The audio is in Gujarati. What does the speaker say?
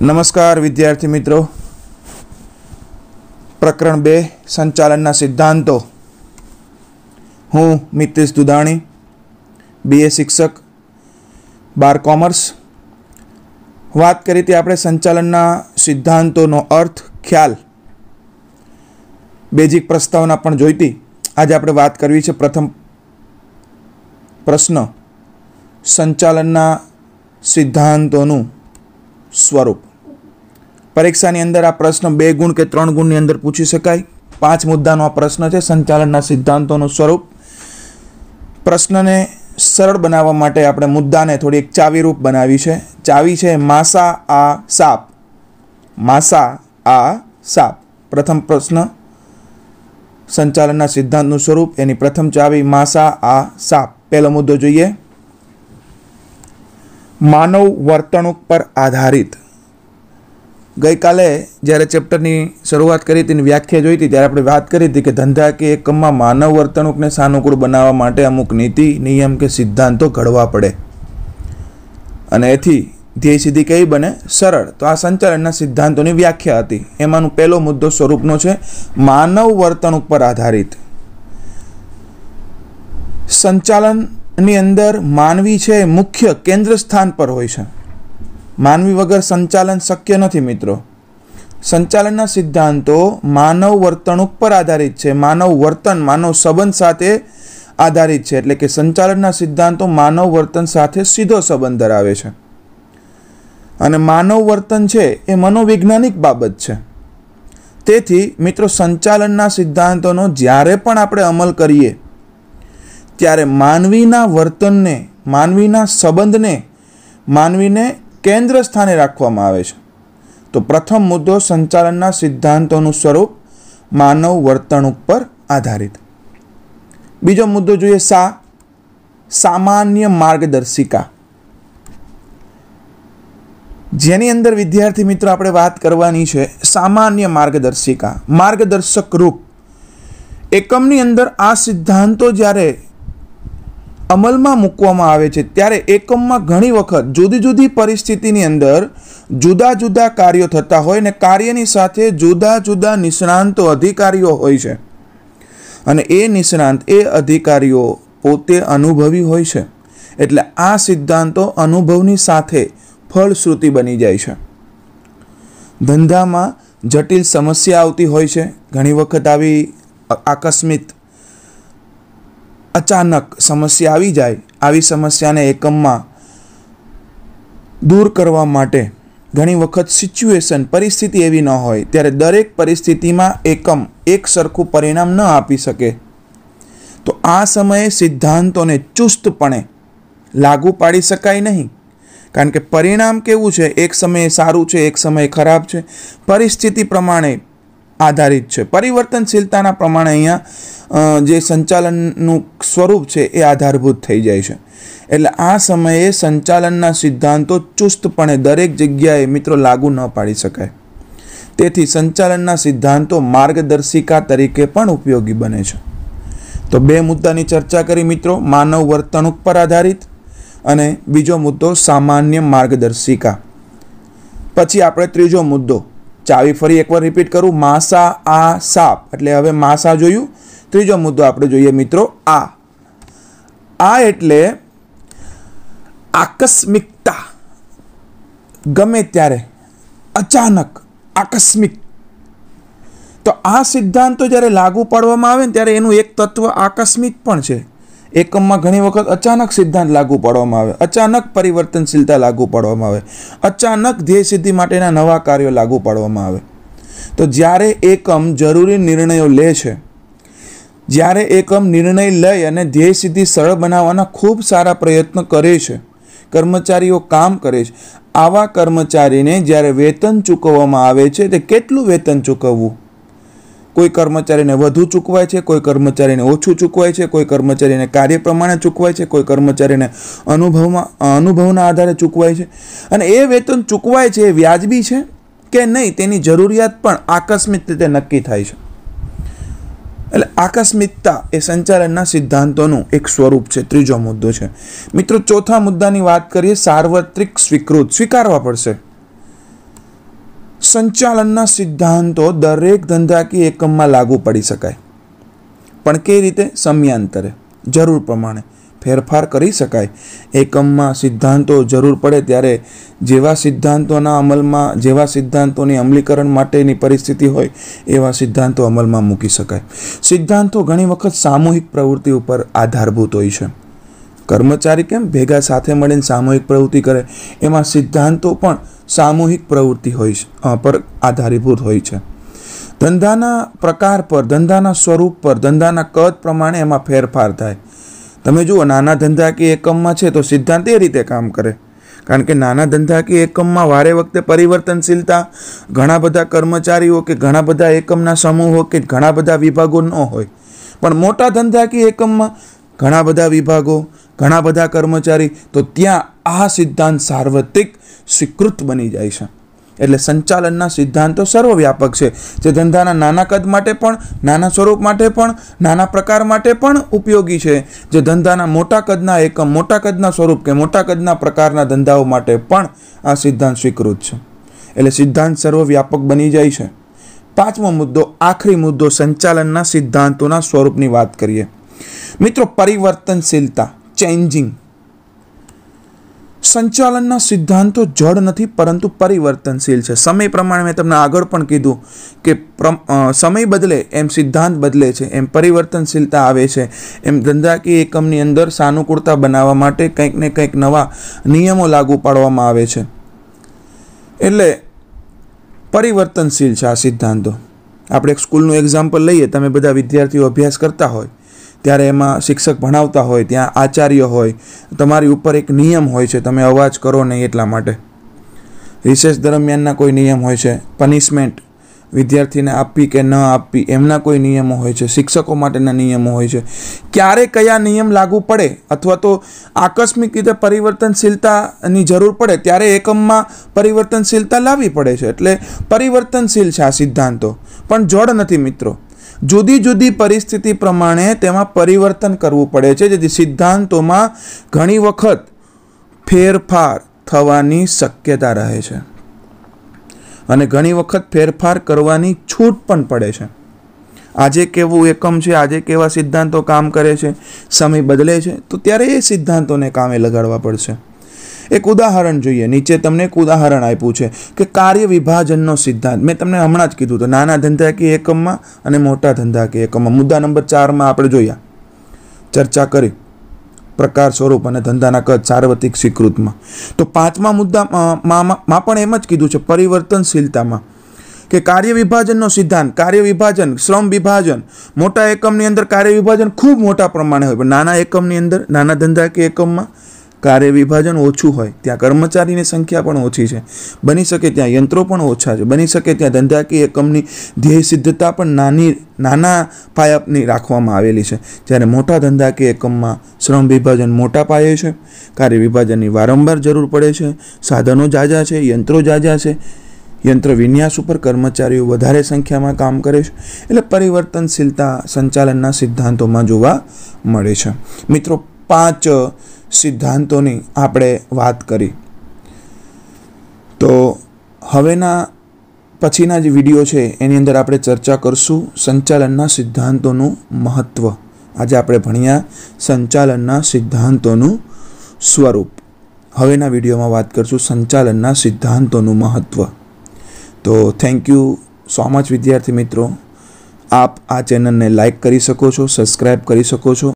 નમસ્કાર વિદ્યાર્થી મિત્રો પ્રકરણ બે સંચાલનના સિદ્ધાંતો હું મિત્રીશ દુધાણી બીએ શિક્ષક બાર કોમર્સ વાત કરી તે આપણે સંચાલનના સિદ્ધાંતોનો અર્થ ખ્યાલ બેઝિક પ્રસ્તાવના પણ જોઈતી આજે આપણે વાત કરવી છે પ્રથમ પ્રશ્ન સંચાલનના સિદ્ધાંતોનું સ્વરૂપ પરીક્ષાની અંદર આ પ્રશ્ન બે ગુણ કે ત્રણ ગુણની અંદર પૂછી શકાય પાંચ મુદ્દાનો આ પ્રશ્ન છે સંચાલનના સિદ્ધાંતોનું સ્વરૂપ પ્રશ્નને સરળ બનાવવા માટે આપણે મુદ્દાને થોડી એક ચાવીરૂપ બનાવી છે ચાવી છે માસા આ સાપ માસા આ સાપ પ્રથમ પ્રશ્ન સંચાલનના સિદ્ધાંતનું સ્વરૂપ એની પ્રથમ ચાવી માસા આ સાપ પહેલો મુદ્દો જોઈએ માનવ વર્તણૂક પર આધારિત ગઈકાલે જ્યારે ચેપ્ટરની શરૂઆત કરી તેની વ્યાખ્યા જોઈ હતી ત્યારે આપણે વાત કરી હતી કે ધંધા કે એકમમાં માનવ વર્તણૂકને સાનુકૂળ બનાવવા માટે અમુક નીતિ નિયમ કે સિદ્ધાંતો ઘડવા પડે અને એથી ધ્યેય સિદ્ધિ કઈ બને સરળ તો આ સંચાલનના સિદ્ધાંતોની વ્યાખ્યા હતી એમાંનું પહેલો મુદ્દો સ્વરૂપનો છે માનવ વર્તણૂક પર આધારિત સંચાલન ની અંદર માનવી છે એ મુખ્ય કેન્દ્ર સ્થાન પર હોય છે માનવી વગર સંચાલન શક્ય નથી મિત્રો સંચાલનના સિદ્ધાંતો માનવ વર્તણૂક પર આધારિત છે માનવ વર્તન માનવ સંબંધ સાથે આધારિત છે એટલે કે સંચાલનના સિદ્ધાંતો માનવ વર્તન સાથે સીધો સંબંધ ધરાવે છે અને માનવ વર્તન છે એ મનોવૈજ્ઞાનિક બાબત છે તેથી મિત્રો સંચાલનના સિદ્ધાંતોનો જ્યારે પણ આપણે અમલ કરીએ ત્યારે માનવીના વર્તનને માનવીના સંબંધને માનવીને કેન્દ્ર સ્થાને રાખવામાં આવે છે તો પ્રથમ મુદ્દો સંચાલનના સિદ્ધાંતોનું સ્વરૂપ માનવ વર્તણૂક પર આધારિત બીજો મુદ્દો જોઈએ સા સામાન્ય માર્ગદર્શિકા જેની અંદર વિદ્યાર્થી મિત્રો આપણે વાત કરવાની છે સામાન્ય માર્ગદર્શિકા માર્ગદર્શક રૂપ એકમની અંદર આ સિદ્ધાંતો જ્યારે અમલમાં મૂકવામાં આવે છે ત્યારે એકમમાં ઘણી વખત જુદી જુદી પરિસ્થિતિની અંદર જુદા જુદા કાર્યો થતા હોય ને કાર્યની સાથે જુદા જુદા નિષ્ણાંતો અધિકારીઓ હોય છે અને એ નિષ્ણાંત એ અધિકારીઓ પોતે અનુભવી હોય છે એટલે આ સિદ્ધાંતો અનુભવની સાથે ફળશ્રુતિ બની જાય છે ધંધામાં જટિલ સમસ્યા આવતી હોય છે ઘણી વખત આવી આકસ્મિક અચાનક સમસ્યા આવી જાય આવી સમસ્યાને એકમમાં દૂર કરવા માટે ઘણી વખત સિચ્યુએશન પરિસ્થિતિ એવી ન હોય ત્યારે દરેક પરિસ્થિતિમાં એકમ એક સરખું પરિણામ ન આપી શકે તો આ સમયે સિદ્ધાંતોને ચુસ્તપણે લાગુ પાડી શકાય નહીં કારણ કે પરિણામ કેવું છે એક સમયે સારું છે એક સમયે ખરાબ છે પરિસ્થિતિ પ્રમાણે આધારિત છે પરિવર્તનશીલતાના પ્રમાણે અહીંયા જે સંચાલનનું સ્વરૂપ છે એ આધારભૂત થઈ જાય છે એટલે આ સમયે સંચાલનના સિદ્ધાંતો ચુસ્તપણે દરેક જગ્યાએ મિત્રો લાગુ ન પાડી શકાય તેથી સંચાલનના સિદ્ધાંતો માર્ગદર્શિકા તરીકે પણ ઉપયોગી બને છે તો બે મુદ્દાની ચર્ચા કરી મિત્રો માનવ વર્તણૂક પર આધારિત અને બીજો મુદ્દો સામાન્ય માર્ગદર્શિકા પછી આપણે ત્રીજો મુદ્દો ચાવી ફરી એકવાર રિપીટ કરું માસા આ સાપ એટલે હવે માસા જોયું ત્રીજો મુદ્દો આપણે જોઈએ મિત્રો આ આ એટલે આકસ્મિકતા ગમે ત્યારે અચાનક આકસ્મિક તો આ સિદ્ધાંતો જ્યારે લાગુ પાડવામાં આવે ને ત્યારે એનું એક તત્વ આકસ્મિક પણ છે એકમમાં ઘણી વખત અચાનક સિદ્ધાંત લાગુ પાડવામાં આવે અચાનક પરિવર્તનશીલતા લાગુ પાડવામાં આવે અચાનક ધ્યેય સિદ્ધિ માટેના નવા કાર્યો લાગુ પાડવામાં આવે તો જ્યારે એકમ જરૂરી નિર્ણયો લે છે જ્યારે એકમ નિર્ણય લઈ અને ધ્યેય સિદ્ધિ સરળ બનાવવાના ખૂબ સારા પ્રયત્ન કરે છે કર્મચારીઓ કામ કરે છે આવા કર્મચારીને જ્યારે વેતન ચૂકવવામાં આવે છે તે કેટલું વેતન ચૂકવવું કોઈ કર્મચારીને વધુ ચૂકવાય છે કોઈ કર્મચારીને ઓછું ચૂકવાય છે કોઈ કર્મચારીને કાર્ય પ્રમાણે ચૂકવાય છે કોઈ કર્મચારીને અનુભવમાં અનુભવના આધારે ચૂકવાય છે અને એ વેતન ચૂકવાય છે એ વ્યાજબી છે કે નહીં તેની જરૂરિયાત પણ આકસ્મિક રીતે નક્કી થાય છે એટલે આકસ્મિકતા એ સંચાલનના સિદ્ધાંતોનું એક સ્વરૂપ છે ત્રીજો મુદ્દો છે મિત્રો ચોથા મુદ્દાની વાત કરીએ સાર્વત્રિક સ્વીકૃત સ્વીકારવા પડશે સંચાલનના સિદ્ધાંતો દરેક ધંધાકીય એકમમાં લાગુ પડી શકાય પણ કે રીતે સમયાંતરે જરૂર પ્રમાણે ફેરફાર કરી શકાય એકમમાં સિદ્ધાંતો જરૂર પડે ત્યારે જેવા સિદ્ધાંતોના અમલમાં જેવા સિદ્ધાંતોની અમલીકરણ માટેની પરિસ્થિતિ હોય એવા સિદ્ધાંતો અમલમાં મૂકી શકાય સિદ્ધાંતો ઘણી વખત સામૂહિક પ્રવૃત્તિ ઉપર આધારભૂત હોય છે કર્મચારી કેમ ભેગા સાથે મળીને સામૂહિક પ્રવૃત્તિ કરે એમાં સિદ્ધાંતો પણ સામૂહિક પ્રવૃત્તિ હોય છે પર આધારીભૂત હોય છે ધંધાના પ્રકાર પર ધંધાના સ્વરૂપ પર ધંધાના કદ પ્રમાણે એમાં ફેરફાર થાય તમે જુઓ નાના ધંધાકીય એકમમાં છે તો સિદ્ધાંત એ રીતે કામ કરે કારણ કે નાના ધંધાકીય એકમમાં વારે વખતે પરિવર્તનશીલતા ઘણા બધા કર્મચારીઓ કે ઘણા બધા એકમના સમૂહો કે ઘણા બધા વિભાગો ન હોય પણ મોટા ધંધાકીય એકમમાં ઘણા બધા વિભાગો ઘણા બધા કર્મચારી તો ત્યાં આ સિદ્ધાંત સાર્વત્રિક સ્વીકૃત બની જાય છે એટલે સંચાલનના સિદ્ધાંતો સર્વવ્યાપક છે જે ધંધાના નાના કદ માટે પણ નાના સ્વરૂપ માટે પણ નાના પ્રકાર માટે પણ ઉપયોગી છે જે ધંધાના મોટા કદના એકમ મોટા કદના સ્વરૂપ કે મોટા કદના પ્રકારના ધંધાઓ માટે પણ આ સિદ્ધાંત સ્વીકૃત છે એટલે સિદ્ધાંત સર્વવ્યાપક બની જાય છે પાંચમો મુદ્દો આખરી મુદ્દો સંચાલનના સિદ્ધાંતોના સ્વરૂપની વાત કરીએ મિત્રો પરિવર્તનશીલતા ચેન્જિંગ સંચાલનના સિદ્ધાંતો જડ નથી પરંતુ પરિવર્તનશીલ છે સમય પ્રમાણે મેં તમને આગળ પણ કીધું કે સમય બદલે એમ સિદ્ધાંત બદલે છે એમ પરિવર્તનશીલતા આવે છે એમ ધંધાકીય એકમની અંદર સાનુકૂળતા બનાવવા માટે કંઈક ને કંઈક નવા નિયમો લાગુ પાડવામાં આવે છે એટલે પરિવર્તનશીલ છે આ સિદ્ધાંતો આપણે એક સ્કૂલનું એક્ઝામ્પલ લઈએ તમે બધા વિદ્યાર્થીઓ અભ્યાસ કરતા હોય ત્યારે એમાં શિક્ષક ભણાવતા હોય ત્યાં આચાર્ય હોય તમારી ઉપર એક નિયમ હોય છે તમે અવાજ કરો નહીં એટલા માટે રિસેસ દરમિયાનના કોઈ નિયમ હોય છે પનિશમેન્ટ વિદ્યાર્થીને આપવી કે ન આપવી એમના કોઈ નિયમો હોય છે શિક્ષકો માટેના નિયમો હોય છે ક્યારે કયા નિયમ લાગુ પડે અથવા તો આકસ્મિક રીતે પરિવર્તનશીલતાની જરૂર પડે ત્યારે એકમમાં પરિવર્તનશીલતા લાવવી પડે છે એટલે પરિવર્તનશીલ છે આ સિદ્ધાંતો પણ જોડ નથી મિત્રો જુદી જુદી પરિસ્થિતિ પ્રમાણે તેમાં પરિવર્તન કરવું પડે છે જેથી સિદ્ધાંતોમાં ઘણી વખત ફેરફાર થવાની શક્યતા રહે છે અને ઘણી વખત ફેરફાર કરવાની છૂટ પણ પડે છે આજે કેવું એકમ છે આજે કેવા સિદ્ધાંતો કામ કરે છે સમય બદલે છે તો ત્યારે એ સિદ્ધાંતોને કામે લગાડવા પડશે એક ઉદાહરણ જોઈએ નીચે તમને એક ઉદાહરણ આપ્યું છે કે કાર્ય વિભાજનનો સિદ્ધાંત મેં તમને હમણાં જ કીધું તો નાના ધંધાકીય એકમમાં અને મોટા ધંધાકીય એકમમાં મુદ્દા નંબર ચારમાં આપણે જોયા ચર્ચા કરી પ્રકાર સ્વરૂપ અને ધંધાના કદ સાર્વત્રિક સ્વીકૃતમાં તો પાંચમા મુદ્દામાં પણ એમ જ કીધું છે પરિવર્તનશીલતામાં કે કાર્ય વિભાજનનો સિદ્ધાંત કાર્ય વિભાજન શ્રમ વિભાજન મોટા એકમની અંદર કાર્ય વિભાજન ખૂબ મોટા પ્રમાણે હોય પણ નાના એકમની અંદર નાના ધંધા કે એકમમાં કાર્ય વિભાજન ઓછું હોય ત્યાં કર્મચારીની સંખ્યા પણ ઓછી છે બની શકે ત્યાં યંત્રો પણ ઓછા છે બની શકે ત્યાં ધંધાકીય એકમની ધ્યેય સિદ્ધતા પણ નાની નાના પાયાની રાખવામાં આવેલી છે જ્યારે મોટા ધંધાકીય એકમમાં શ્રમ વિભાજન મોટા પાયે છે કાર્ય વિભાજનની વારંવાર જરૂર પડે છે સાધનો જાજા છે યંત્રો જાજા છે યંત્ર વિન્યાસ ઉપર કર્મચારીઓ વધારે સંખ્યામાં કામ કરે છે એટલે પરિવર્તનશીલતા સંચાલનના સિદ્ધાંતોમાં જોવા મળે છે મિત્રો પાંચ સિદ્ધાંતોની આપણે વાત કરી તો હવેના પછીના જે વિડીયો છે એની અંદર આપણે ચર્ચા કરશું સંચાલનના સિદ્ધાંતોનું મહત્ત્વ આજે આપણે ભણ્યા સંચાલનના સિદ્ધાંતોનું સ્વરૂપ હવેના વિડીયોમાં વાત કરશું સંચાલનના સિદ્ધાંતોનું મહત્ત્વ તો થેન્ક યુ સો મચ વિદ્યાર્થી મિત્રો આપ આ ચેનલને લાઈક કરી શકો છો સબસ્ક્રાઈબ કરી શકો છો